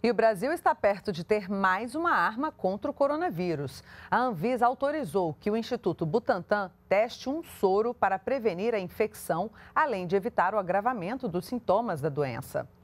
E o Brasil está perto de ter mais uma arma contra o coronavírus. A Anvisa autorizou que o Instituto Butantan teste um soro para prevenir a infecção, além de evitar o agravamento dos sintomas da doença.